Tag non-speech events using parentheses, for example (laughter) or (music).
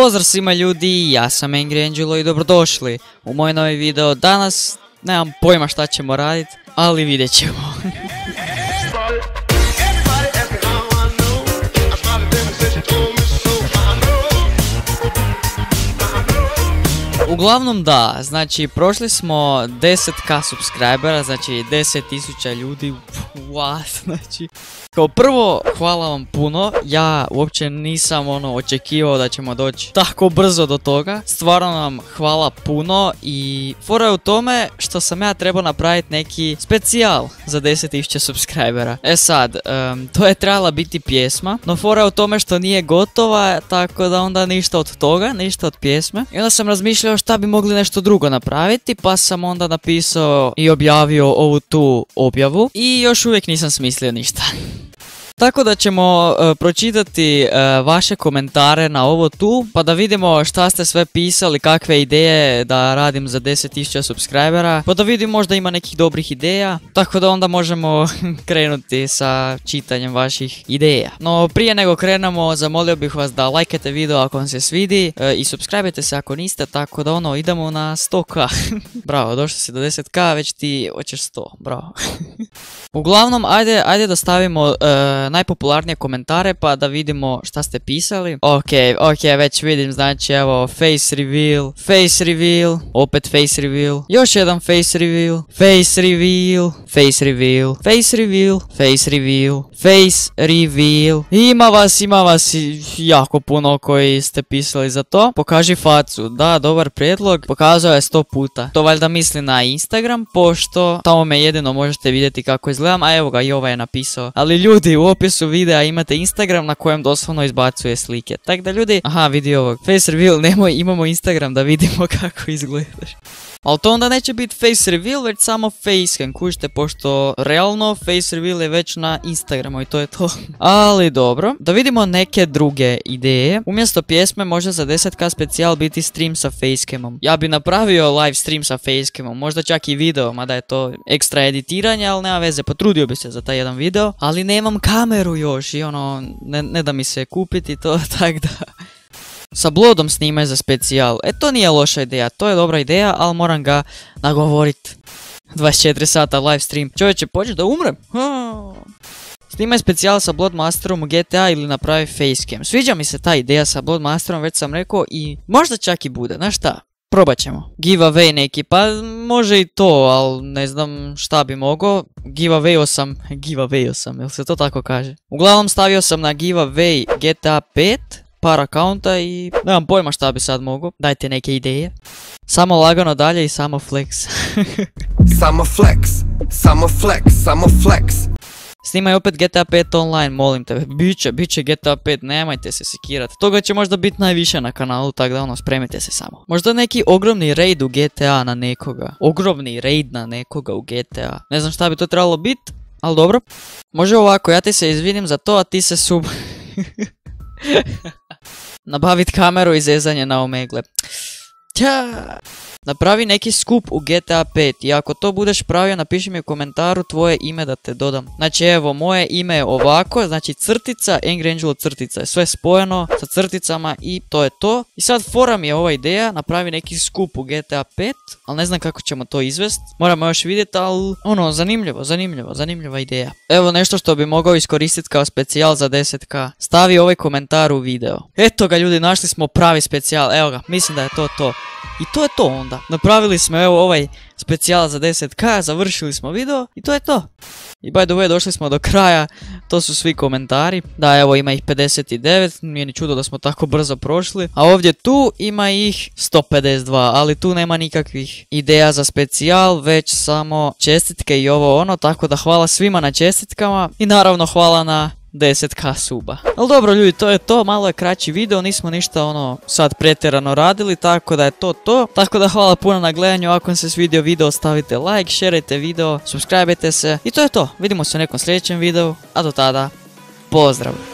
Pozdrav svima ljudi, ja sam Angry Angelo i dobrodošli u moj novi video. Danas nemam pojma šta ćemo radit, ali vidjet ćemo. (laughs) uglavnom da, znači prošli smo 10k subscribera, znači 10.000 ljudi, (laughs) What, znači. Kao prvo, hvala vam puno, ja uopće nisam ono očekivao da ćemo doći tako brzo do toga. Stvarno nam hvala puno i fora je u tome što sam ja trebao napraviti neki specijal za 10.000 subscribera. E sad, to je trebala biti pjesma, no fora je u tome što nije gotova, tako da onda ništa od toga, ništa od pjesme. I onda sam razmišljao šta bi mogli nešto drugo napraviti, pa sam onda napisao i objavio ovu tu objavu i još uvijek nisam smislio ništa. Tako da ćemo e, pročitati e, vaše komentare na ovo tu, pa da vidimo šta ste sve pisali, kakve ideje da radim za 10.000 subscribera, pa da vidim možda ima nekih dobrih ideja, tako da onda možemo (laughs) krenuti sa čitanjem vaših ideja. No prije nego krenemo, zamolio bih vas da lajkate video ako vam se svidi e, i subscribe se ako niste, tako da ono, idemo na 100k. (laughs) bravo, došli si do 10k, već ti hoćeš 100, bravo. (laughs) Uglavnom, ajde, ajde da stavimo najpopularnije komentare pa da vidimo šta ste pisali. Ok, ok, već vidim, znači evo face reveal, face reveal, opet face reveal, još jedan face reveal, face reveal, face reveal, face reveal, face reveal, face reveal. Ima vas, ima vas jako puno koji ste pisali za to. Pokaži facu, da, dobar prijedlog pokazao je sto puta. To valjda misli na Instagram, pošto tamo me jedino možete vidjeti kako izgledam, a evo ga i ovaj je napisao. Ali ljudi, u opisu videa imate Instagram na kojem doslovno izbacuje slike. Tak da ljudi, aha vidi ovog, face reveal, (laughs) nemoj, imamo Instagram da vidimo (laughs) kako izgledaš. Ali to onda neće biti face reveal, već samo facecam, kužite, pošto realno face reveal je već na Instagramu i to je to. (laughs) Ali dobro, da vidimo neke druge ideje. Umjesto pjesme može za 10k specijal biti stream sa facecamom. Ja bi napravio live stream sa facecamom, možda čak i video, mada je to ekstra editiranje, ali nema veze, potrudio bi se za taj jedan video. Ali nemam kameru kameru još i ono, ne, ne da mi se kupiti to, (laughs) tak da... Sa Bloodom snimaj za specijal. E to nije loša ideja, to je dobra ideja, ali moram ga nagovorit. 24 sata live stream. Čovječe, pođe da umrem? Ha. Snimaj specijal sa Bloodmasterom u GTA ili napravi facecam. Sviđa mi se ta ideja sa Bloodmasterom, već sam rekao i možda čak i bude, na šta? probat ćemo. Giveaway neki, pa može i to, ali ne znam šta bi mogao. Giveaway sam, giveaway sam, jel se to tako kaže? Uglavnom stavio sam na giveaway GTA 5, par akaunta i nemam pojma šta bi sad mogao. Dajte neke ideje. Samo lagano dalje i samo flex. (laughs) samo flex, samo flex, samo flex. Snimaj opet GTA 5 online, molim te. Biće, biće GTA 5, nemajte se sekirati. Toga će možda biti najviše na kanalu, tako da ono, spremite se samo. Možda neki ogromni raid u GTA na nekoga. Ogromni raid na nekoga u GTA. Ne znam šta bi to trebalo biti, ali dobro. Može ovako, ja ti se izvinim za to, a ti se sub... (laughs) Nabavit kameru i zezanje na omegle. Ćaa! Napravi neki skup u GTA 5 i ako to budeš pravio napiši mi u komentaru tvoje ime da te dodam. Znači evo, moje ime je ovako, znači crtica, Angry Angelo crtica, sve spojeno sa crticama i to je to. I sad fora mi je ova ideja, napravi neki skup u GTA 5, ali ne znam kako ćemo to izvest. Moramo još vidjeti, ali ono, zanimljivo, zanimljivo, zanimljiva ideja. Evo nešto što bi mogao iskoristiti kao specijal za 10k. Stavi ovaj komentar u video. Eto ga ljudi, našli smo pravi specijal, evo ga, mislim da je to to. I to je to onda. Napravili smo evo ovaj specijal za 10k, završili smo video i to je to. I by the way, došli smo do kraja, to su svi komentari. Da, evo ima ih 59, nije ni čudo da smo tako brzo prošli. A ovdje tu ima ih 152, ali tu nema nikakvih ideja za specijal, već samo čestitke i ovo ono. Tako da hvala svima na čestitkama i naravno hvala na 10k suba. Ali dobro ljudi, to je to, malo je kraći video, nismo ništa ono sad pretjerano radili, tako da je to to. Tako da hvala puno na gledanju, ako vam se svidio video stavite like, šerajte video, subscribeajte se i to je to. Vidimo se u nekom sljedećem videu, a do tada, pozdrav!